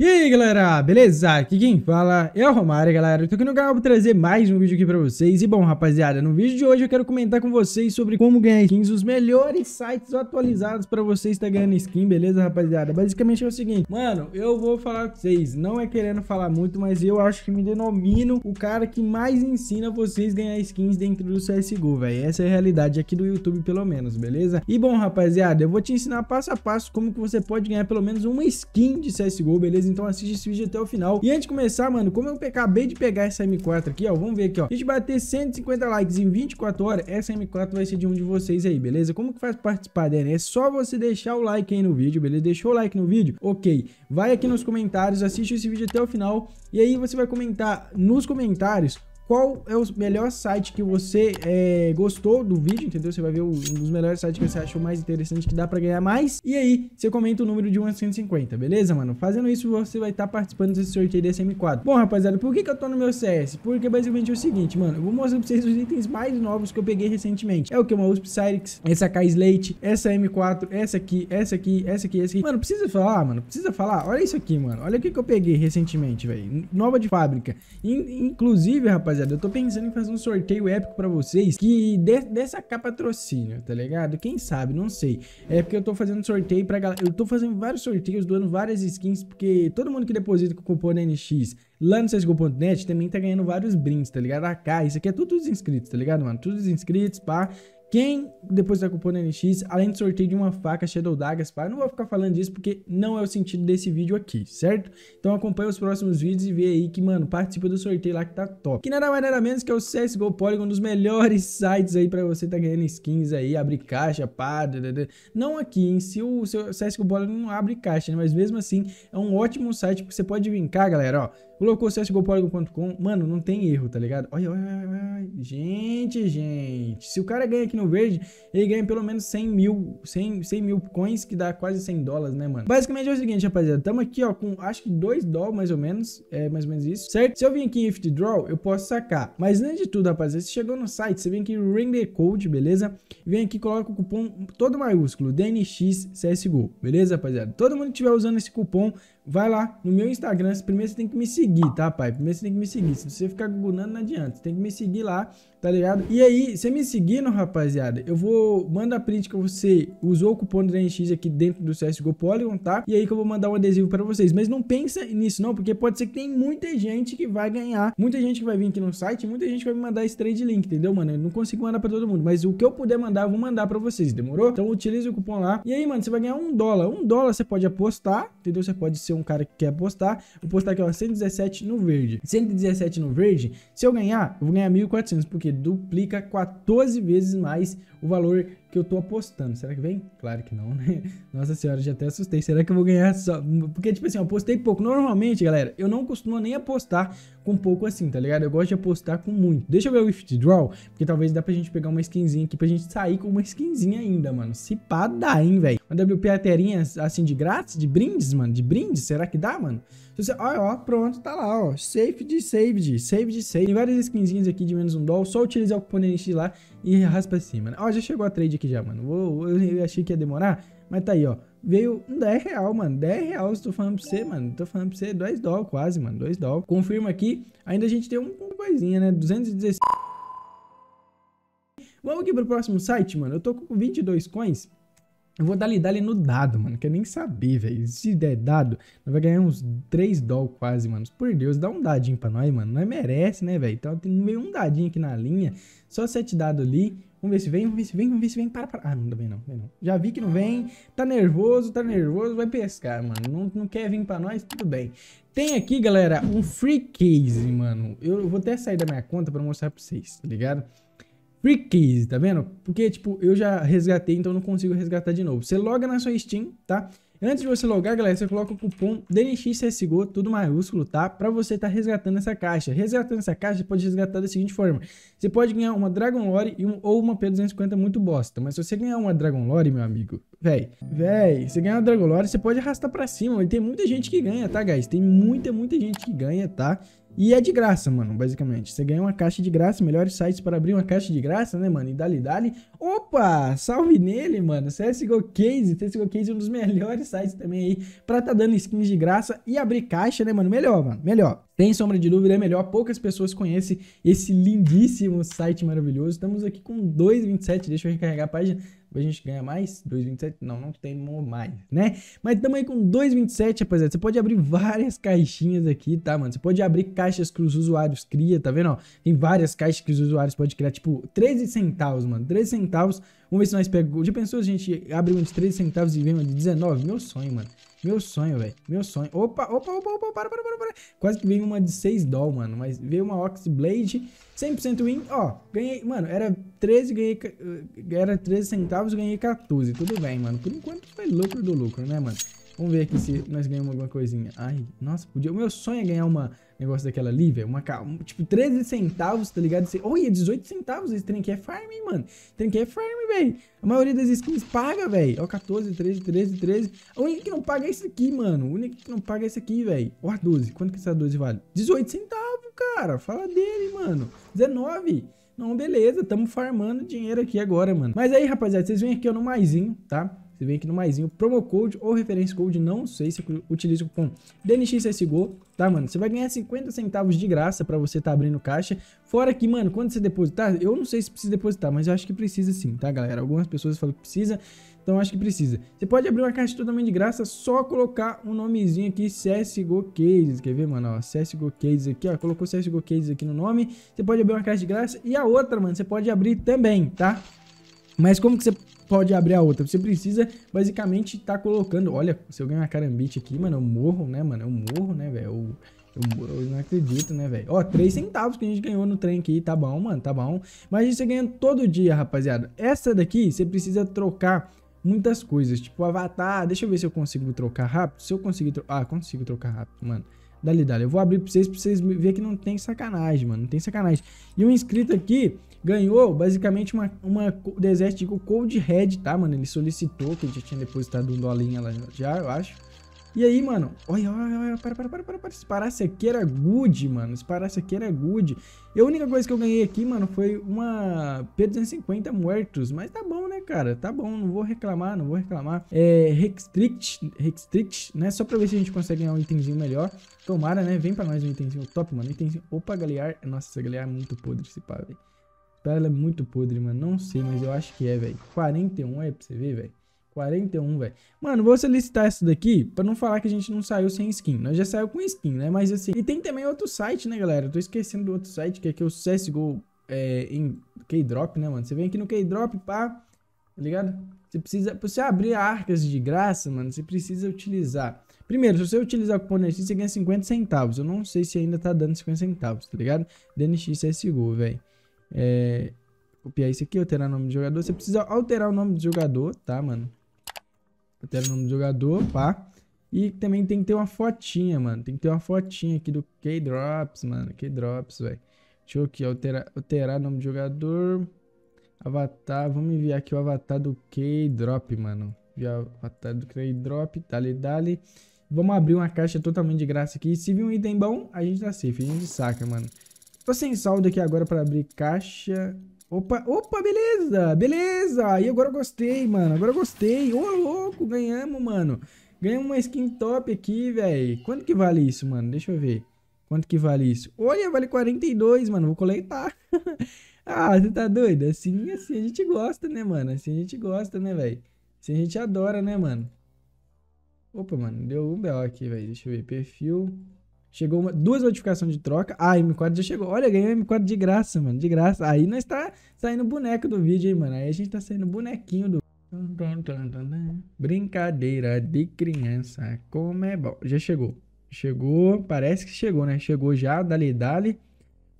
E aí galera, beleza? Aqui quem fala é o Romário, galera. Eu tô aqui no canal pra trazer mais um vídeo aqui pra vocês. E bom, rapaziada, no vídeo de hoje eu quero comentar com vocês sobre como ganhar skins, os melhores sites atualizados pra vocês tá ganhando skin, beleza, rapaziada? Basicamente é o seguinte, mano, eu vou falar pra vocês, não é querendo falar muito, mas eu acho que me denomino o cara que mais ensina vocês ganhar skins dentro do CSGO, velho. Essa é a realidade aqui do YouTube, pelo menos, beleza? E bom, rapaziada, eu vou te ensinar passo a passo como que você pode ganhar pelo menos uma skin de CSGO, beleza? então assiste esse vídeo até o final. E antes de começar, mano, como eu acabei de pegar essa M4 aqui, ó, vamos ver aqui, ó. A gente bater 150 likes em 24 horas, essa M4 vai ser de um de vocês aí, beleza? Como que faz participar dela? Né? É só você deixar o like aí no vídeo, beleza? Deixou o like no vídeo? Ok. Vai aqui nos comentários, assiste esse vídeo até o final e aí você vai comentar nos comentários qual é o melhor site que você é, gostou do vídeo, entendeu? Você vai ver um dos melhores sites que você achou mais interessante, que dá pra ganhar mais. E aí, você comenta o número de 1 a 150, beleza, mano? Fazendo isso, você vai estar tá participando desse sorteio desse M4. Bom, rapaziada, por que, que eu tô no meu CS? Porque basicamente é o seguinte, mano. Eu vou mostrar pra vocês os itens mais novos que eu peguei recentemente. É o que? Uma USP Cyrix, essa K Slate, essa M4, essa aqui, essa aqui, essa aqui, essa aqui. Mano, precisa falar, ah, mano. Precisa falar. Olha isso aqui, mano. Olha o que, que eu peguei recentemente, velho. Nova de fábrica. In inclusive, rapaziada rapaziada, eu tô pensando em fazer um sorteio épico pra vocês que dessa capa patrocínio, tá ligado? Quem sabe, não sei. É porque eu tô fazendo sorteio pra galera. Eu tô fazendo vários sorteios, doando várias skins, porque todo mundo que deposita com o cupom NX lá no CSGO.net também tá ganhando vários brindes, tá ligado? AK, isso aqui é tudo dos inscritos, tá ligado, mano? Tudo dos inscritos, pá. Quem depois da tá cupom NX, além do sorteio de uma faca Shadow Dagas, pá, não vou ficar falando disso porque não é o sentido desse vídeo aqui, certo? Então acompanha os próximos vídeos e vê aí que, mano, participa do sorteio lá que tá top. Que nada mais nada menos que é o CSGO Polygon, um dos melhores sites aí pra você tá ganhando skins aí, abrir caixa, pá, dadada. Não aqui em si, o seu CSGO Polygon não abre caixa, né? Mas mesmo assim, é um ótimo site que você pode vincar, galera, ó. Colocou csgopolygon.com, mano, não tem erro, tá ligado? Olha, olha, olha, gente, gente. Se o cara ganha aqui no verde, ele ganha pelo menos 100 mil, 100, 100 mil coins, que dá quase 100 dólares, né, mano? Basicamente é o seguinte, rapaziada, tamo aqui, ó, com acho que 2 dólares, mais ou menos, é mais ou menos isso, certo? Se eu vim aqui em If Draw, eu posso sacar. Mas antes de tudo, rapaziada, se chegou no site, você vem aqui em Ring the Code, beleza? Vem aqui, coloca o cupom todo maiúsculo, DNX CSGO, beleza, rapaziada? Todo mundo que estiver usando esse cupom, vai lá no meu Instagram. Primeiro você tem que me seguir, tá, pai? Primeiro você tem que me seguir. Se você ficar googlando, não adianta. Você tem que me seguir lá, tá ligado? E aí, você me seguindo, rapaziada, eu vou. mandar a print que você usou o cupom do DNX aqui dentro do CSGO Polygon, tá? E aí que eu vou mandar um adesivo pra vocês. Mas não pensa nisso, não, porque pode ser que tem muita gente que vai ganhar. Muita gente que vai vir aqui no site, muita gente que vai me mandar esse trade link, entendeu, mano? Eu não consigo mandar pra todo mundo. Mas o que eu puder mandar, eu vou mandar pra vocês, demorou? Então utilize o cupom lá. E aí, mano, você vai ganhar um dólar. Um dólar você pode apostar, entendeu? Você pode ser um um cara que quer apostar, vou postar aqui, ó, 117 no verde. 117 no verde, se eu ganhar, eu vou ganhar 1.400, porque duplica 14 vezes mais o valor que eu tô apostando. Será que vem? Claro que não, né? Nossa senhora, já até assustei. Será que eu vou ganhar só. Porque, tipo assim, eu apostei pouco. Normalmente, galera, eu não costumo nem apostar com pouco assim, tá ligado? Eu gosto de apostar com muito. Deixa eu ver o If Draw, porque talvez dá pra gente pegar uma skinzinha aqui pra gente sair com uma skinzinha ainda, mano. Se pá, dá, hein, velho. Uma WP aterinha é assim de grátis, de brindes, mano. De brindes, será que dá, mano? Se você... Ó, ó, pronto, tá lá, ó. Safe de save de save de save. Tem várias skinzinhas aqui de menos um doll. Só utilizar o componente lá e raspa cima, assim, né? Ó, já chegou a trade aqui já, mano. eu achei que ia demorar, mas tá aí, ó. Veio um 10 real, mano. 10 real, estou falando pra você, mano. Tô falando pra você, 2 doll quase, mano. 2 doll. Confirma aqui. Ainda a gente tem uma coisinha, né? 216. Vamos aqui pro próximo site, mano. Eu tô com 22 coins. Eu vou dar ali no dado, mano. Quer nem saber, velho. Se der dado, nós vai ganhar uns 3 doll quase, mano. Por Deus, dá um dadinho pra nós, mano. Nós merece, né, velho? Então tem meio um dadinho aqui na linha. Só 7 dados ali. Vamos ver se vem, vamos ver se vem, vamos ver se vem. Para, para. Ah, não, também não, não. Já vi que não vem. Tá nervoso, tá nervoso, vai pescar, mano. Não, não quer vir pra nós, tudo bem. Tem aqui, galera, um free case, mano. Eu vou até sair da minha conta pra mostrar pra vocês, tá ligado? Free Case, tá vendo? Porque, tipo, eu já resgatei, então não consigo resgatar de novo. Você loga na sua Steam, tá? Antes de você logar, galera, você coloca o cupom DNXSGO, tudo maiúsculo, tá? Pra você estar tá resgatando essa caixa. Resgatando essa caixa, você pode resgatar da seguinte forma. Você pode ganhar uma Dragon Lore um, ou uma P250 muito bosta. Mas se você ganhar uma Dragon Lore, meu amigo, véi, véi, você ganhar uma Dragon Lore, você pode arrastar pra cima. E tem muita gente que ganha, tá, guys? Tem muita, muita gente que ganha, tá? E é de graça, mano, basicamente. Você ganha uma caixa de graça, melhores sites para abrir uma caixa de graça, né, mano? E dali, dali. Opa, salve nele, mano. CSGO Case, CSGO Case é um dos melhores sites também aí pra tá dando skins de graça e abrir caixa, né, mano? Melhor, mano, melhor. Tem sombra de dúvida, é melhor. Poucas pessoas conhecem esse lindíssimo site maravilhoso. Estamos aqui com 2,27. Deixa eu recarregar a página a gente ganha mais? 2,27? Não, não tem mais, né? Mas estamos aí com 2,27, rapaziada. Você pode abrir várias caixinhas aqui, tá, mano? Você pode abrir caixas que os usuários criam, tá vendo? Ó, tem várias caixas que os usuários podem criar, tipo, 13 centavos, mano. 13 centavos centavos. Vamos ver se nós pegamos. Já pensou se a gente abre uma de 13 centavos e vem uma de 19? Meu sonho, mano. Meu sonho, velho. Meu sonho. Opa, opa, opa, opa, para, para, para, para. Quase que veio uma de 6 doll, mano. Mas veio uma Oxblade. 100% win. Ó, ganhei. Mano, era 13, ganhei. Eh, era 13 centavos, ganhei 14. Tudo bem, mano. Por enquanto foi lucro do lucro, né, mano? Vamos ver aqui se nós ganhamos alguma coisinha. Ai, nossa, podia... O meu sonho é ganhar uma negócio daquela ali, velho. Uma, tipo, 13 centavos, tá ligado? Você... Olha, 18 centavos. Esse trem aqui é farm, hein, mano. Esse trem aqui é farm, velho. A maioria das skins paga, velho. Ó, 14, 13, 13, 13. O único que não paga é esse aqui, mano. O único que não paga é esse aqui, velho. Ó, 12. Quanto que essa 12 vale? 18 centavos, cara. Fala dele, mano. 19. Não, beleza. Tamo farmando dinheiro aqui agora, mano. Mas aí, rapaziada, vocês vêm aqui ó, no maisinho, tá? Você vem aqui no maisinho, promo code ou referência code, não sei se utiliza o cupom DNXSGO, tá, mano? Você vai ganhar 50 centavos de graça para você tá abrindo caixa. Fora que, mano, quando você depositar, eu não sei se precisa depositar, mas eu acho que precisa sim, tá, galera? Algumas pessoas falam que precisa, então acho que precisa. Você pode abrir uma caixa totalmente de graça, só colocar um nomezinho aqui, CSGO Cases, quer ver, mano? Ó, CSGO Cases aqui, ó, colocou CSGO Cases aqui no nome. Você pode abrir uma caixa de graça e a outra, mano, você pode abrir também, tá? Mas como que você pode abrir a outra. Você precisa, basicamente, estar tá colocando... Olha, se eu ganhar carambite aqui, mano, eu morro, né, mano? Eu morro, né, velho? Eu... Eu, eu, não acredito, né, velho? Ó, 3 centavos que a gente ganhou no trem aqui, tá bom, mano, tá bom. Mas você ganha todo dia, rapaziada. Essa daqui, você precisa trocar muitas coisas, tipo avatar, deixa eu ver se eu consigo trocar rápido. Se eu conseguir trocar... Ah, consigo trocar rápido, mano. Dali, dali. Eu vou abrir pra vocês, pra vocês verem que não tem sacanagem, mano. Não tem sacanagem. E um inscrito aqui ganhou, basicamente, uma, uma Desert Eagle Cold Red, tá, mano? Ele solicitou, que gente já tinha depositado um dolinha lá já, eu acho. E aí, mano, olha, olha, olha, para, para, para, para, para. Esse parasse aqui era good, mano. Esse parasse aqui era good. E a única coisa que eu ganhei aqui, mano, foi uma P250 Muertos. Mas tá bom, né, cara? Tá bom, não vou reclamar, não vou reclamar. É Restrict, Restrict, né? Só pra ver se a gente consegue ganhar um itemzinho melhor. Tomara, né? Vem pra nós um itemzinho top, mano. Itemzinho. Opa, galear. Nossa, essa galear é muito podre esse pá, velho. Ela é muito podre, mano. Não sei, mas eu acho que é, velho. 41 é pra você ver, velho. 41, velho. Mano, vou solicitar essa daqui pra não falar que a gente não saiu sem skin. Nós já saiu com skin, né? Mas assim... E tem também outro site, né, galera? Eu tô esquecendo do outro site, que é que é o CSGO é, em K-Drop, né, mano? Você vem aqui no K-Drop, pá, tá ligado? Você precisa... Pra você abrir arcas de graça, mano, você precisa utilizar... Primeiro, se você utilizar o cupom DNX, você ganha 50 centavos. Eu não sei se ainda tá dando 50 centavos, tá ligado? DNX CSGO, velho. É... Copiar isso aqui, alterar o nome do jogador. Você precisa alterar o nome do jogador, tá, mano? Altera o nome do jogador, pá. E também tem que ter uma fotinha, mano. Tem que ter uma fotinha aqui do K-Drops, mano. K-Drops, velho. Deixa eu aqui, alterar, alterar nome do jogador. Avatar, vamos enviar aqui o avatar do K-Drop, mano. Enviar o avatar do K-Drop, dali, dali. Vamos abrir uma caixa totalmente de graça aqui. Se vir um item bom, a gente tá safe, a gente saca, mano. Tô sem saldo aqui agora pra abrir caixa. Opa, opa, beleza, beleza. E agora eu gostei, mano. Agora eu gostei. Ô, louco, ganhamos, mano. Ganhamos uma skin top aqui, velho. Quanto que vale isso, mano? Deixa eu ver. Quanto que vale isso? Olha, vale 42, mano. Vou coletar. ah, você tá doido? Assim, assim a gente gosta, né, mano? Assim a gente gosta, né, velho? Assim a gente adora, né, mano? Opa, mano. Deu um BO aqui, velho. Deixa eu ver. Perfil. Chegou uma, duas notificações de troca. Ah, M4 já chegou. Olha, ganhei um M4 de graça, mano. De graça. Aí nós tá saindo boneco do vídeo, hein, mano. Aí a gente tá saindo bonequinho do. Brincadeira de criança. Como é bom. Já chegou. Chegou. Parece que chegou, né? Chegou já. Dali, dali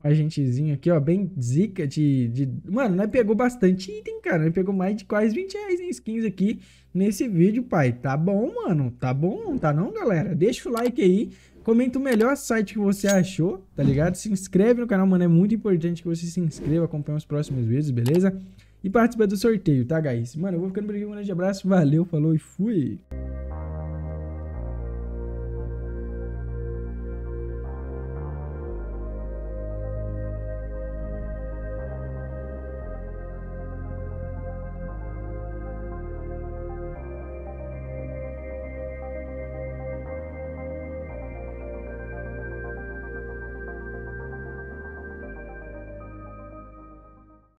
agentezinho aqui, ó, bem zica de, de... Mano, nós pegou bastante item, cara, nós pegou mais de quase 20 reais em skins aqui nesse vídeo, pai. Tá bom, mano, tá bom, tá não, galera? Deixa o like aí, comenta o melhor site que você achou, tá ligado? Se inscreve no canal, mano, é muito importante que você se inscreva, acompanhe os próximos vídeos, beleza? E participe do sorteio, tá, guys? Mano, eu vou ficando por aqui, um grande abraço, valeu, falou e fui!